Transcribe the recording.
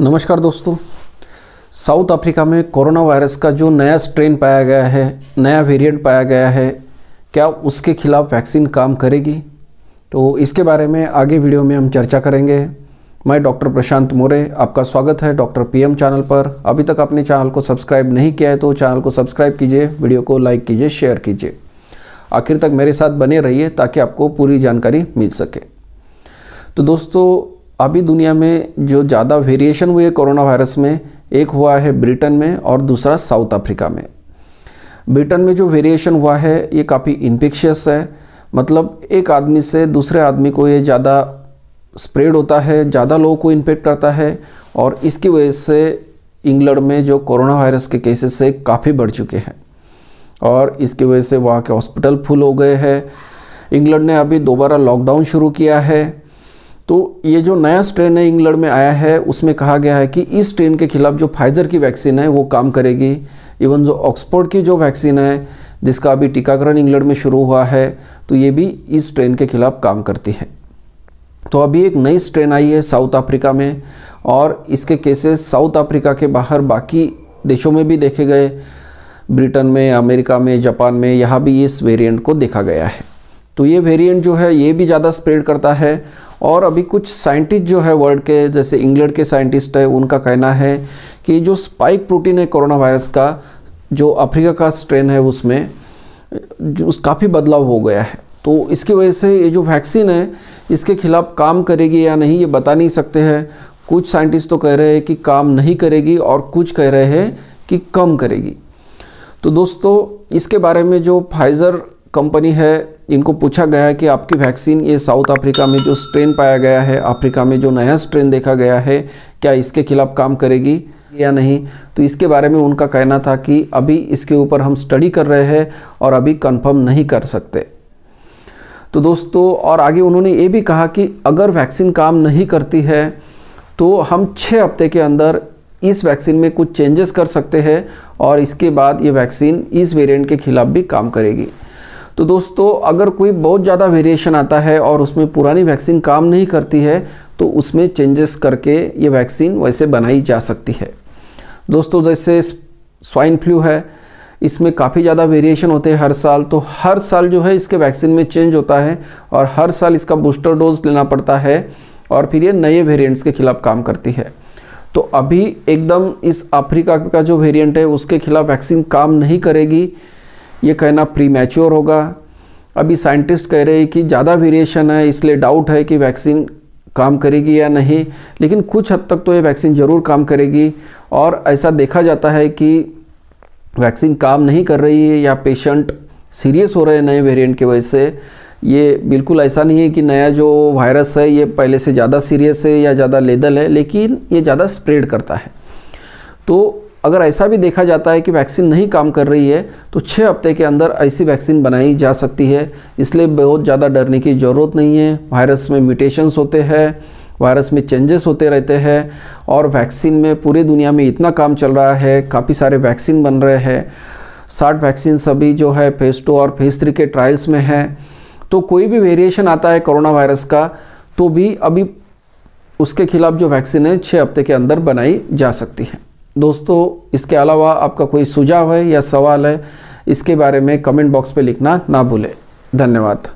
नमस्कार दोस्तों South Africa में कोरोना वायरस का जो नया स्ट्रेन पाया गया है नया वेरिएंट पाया गया है क्या उसके खिलाफ वैक्सीन काम करेगी तो इसके बारे में आगे वीडियो में हम चर्चा करेंगे मैं डॉक्टर प्रशांत मोरे आपका स्वागत है डॉक्टर पीएम चैनल पर अभी तक आपने चैनल को सब्सक्राइब नहीं किया है तो चैनल को सब्सक्राइब कीजिए वीडियो को लाइक कीजिए शेयर कीजिए आखिर तक मेरे साथ बने रहिए ताकि आपको पूरी जानकारी मिल सके तो दोस्तों अभी दुनिया में जो ज़्यादा वेरिएशन हुए कोरोना वायरस में एक हुआ है ब्रिटेन में और दूसरा साउथ अफ्रीका में ब्रिटेन में जो वेरिएशन हुआ है ये काफ़ी इन्फेक्शियस है मतलब एक आदमी से दूसरे आदमी को ये ज़्यादा स्प्रेड होता है ज़्यादा लोगों को इन्फेक्ट करता है और इसकी वजह से इंग्लैंड में जो कोरोना वायरस के केसेस से काफ़ी बढ़ चुके हैं और इसकी वजह से वहाँ के हॉस्पिटल फुल हो गए हैं इंग्लैंड ने अभी दोबारा लॉकडाउन शुरू किया है तो ये जो नया स्ट्रेन है इंग्लैंड में आया है उसमें कहा गया है कि इस स्ट्रेन के खिलाफ जो फाइजर की वैक्सीन है वो काम करेगी इवन जो ऑक्सफोर्ड की जो वैक्सीन है जिसका अभी टीकाकरण इंग्लैंड में शुरू हुआ है तो ये भी इस स्ट्रेन के खिलाफ काम करती है तो अभी एक नई स्ट्रेन आई है साउथ अफ्रीका में और इसके केसेस साउथ अफ्रीका के बाहर बाकी देशों में भी देखे गए ब्रिटेन में अमेरिका में जापान में यहाँ भी इस वेरिएंट को देखा गया है तो ये वेरिएंट जो है ये भी ज़्यादा स्प्रेड करता है और अभी कुछ साइंटिस्ट जो है वर्ल्ड के जैसे इंग्लैंड के साइंटिस्ट है उनका कहना है कि जो स्पाइक प्रोटीन है कोरोना वायरस का जो अफ्रीका का स्ट्रेन है उसमें उस काफ़ी बदलाव हो गया है तो इसकी वजह से ये जो वैक्सीन है इसके खिलाफ काम करेगी या नहीं ये बता नहीं सकते हैं कुछ साइंटिस्ट तो कह रहे हैं कि काम नहीं करेगी और कुछ कह रहे हैं कि कम करेगी तो दोस्तों इसके बारे में जो फाइज़र कंपनी है इनको पूछा गया है कि आपकी वैक्सीन ये साउथ अफ्रीका में जो स्ट्रेन पाया गया है अफ्रीका में जो नया स्ट्रेन देखा गया है क्या इसके खिलाफ काम करेगी या नहीं तो इसके बारे में उनका कहना था कि अभी इसके ऊपर हम स्टडी कर रहे हैं और अभी कंफर्म नहीं कर सकते तो दोस्तों और आगे उन्होंने ये भी कहा कि अगर वैक्सीन काम नहीं करती है तो हम छः हफ्ते के अंदर इस वैक्सीन में कुछ चेंजेस कर सकते हैं और इसके बाद ये वैक्सीन इस वेरिएंट के खिलाफ भी काम करेगी तो दोस्तों अगर कोई बहुत ज़्यादा वेरिएशन आता है और उसमें पुरानी वैक्सीन काम नहीं करती है तो उसमें चेंजेस करके ये वैक्सीन वैसे बनाई जा सकती है दोस्तों जैसे स्वाइन फ्लू है इसमें काफ़ी ज़्यादा वेरिएशन होते हैं हर साल तो हर साल जो है इसके वैक्सीन में चेंज होता है और हर साल इसका बूस्टर डोज लेना पड़ता है और फिर ये नए वेरिएंट्स के खिलाफ काम करती है तो अभी एकदम इस अफ्रीका का जो वेरिएंट है उसके खिलाफ वैक्सीन काम नहीं करेगी ये कहना प्री मैच्योर होगा अभी साइंटिस्ट कह रहे हैं कि ज़्यादा वेरिएशन है इसलिए डाउट है कि वैक्सीन काम करेगी या नहीं लेकिन कुछ हद तक तो ये वैक्सीन ज़रूर काम करेगी और ऐसा देखा जाता है कि वैक्सीन काम नहीं कर रही है या पेशेंट सीरियस हो रहे हैं नए वेरिएंट की वजह से ये बिल्कुल ऐसा नहीं है कि नया जो वायरस है ये पहले से ज़्यादा सीरियस है या ज़्यादा लेदल है लेकिन ये ज़्यादा स्प्रेड करता है तो अगर ऐसा भी देखा जाता है कि वैक्सीन नहीं काम कर रही है तो छः हफ्ते के अंदर ऐसी वैक्सीन बनाई जा सकती है इसलिए बहुत ज़्यादा डरने की ज़रूरत नहीं है वायरस में म्यूटेशंस होते हैं वायरस में चेंजेस होते रहते हैं और वैक्सीन में पूरे दुनिया में इतना काम चल रहा है काफ़ी सारे वैक्सीन बन रहे हैं साठ वैक्सीन सभी जो है फेज़ टू और फेज़ थ्री के ट्रायल्स में है तो कोई भी वेरिएशन आता है कोरोना वायरस का तो भी अभी उसके खिलाफ जो वैक्सीन है छः हफ्ते के अंदर बनाई जा सकती है दोस्तों इसके अलावा आपका कोई सुझाव है या सवाल है इसके बारे में कमेंट बॉक्स पे लिखना ना भूलें धन्यवाद